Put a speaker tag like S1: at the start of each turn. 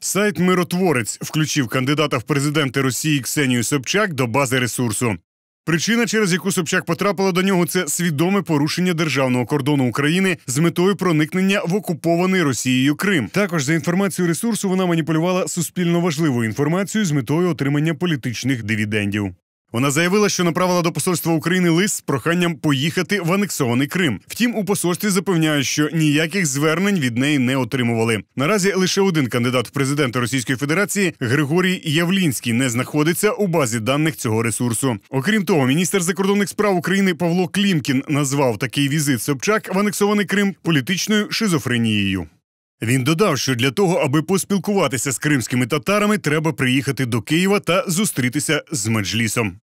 S1: Сайт Миротворець включив кандидата в президенти Росії Ксенію Собчак до бази ресурсу. Причина, через яку Собчак потрапила до нього, це свідоме порушення державного кордону України з метою проникнення в окупований Росією Крим. Також за інформацією ресурсу вона маніпулювала суспільно важливою інформацією з метою отримання політичних дивідендів. Вона заявила, що направила до посольства України лист з проханням поїхати в анексований Крим. Втім, у посольстві запевняють, що ніяких звернень від неї не отримували. Наразі лише один кандидат в президенти Російської Федерації Григорій Явлінський не знаходиться у базі даних цього ресурсу. Окрім того, міністр закордонних справ України Павло Клімкін назвав такий візит Собчак в анексований Крим політичною шизофренією. Він додав, що для того, аби поспілкуватися з кримськими татарами, треба приїхати до Києва та зустрітися з меджлісом.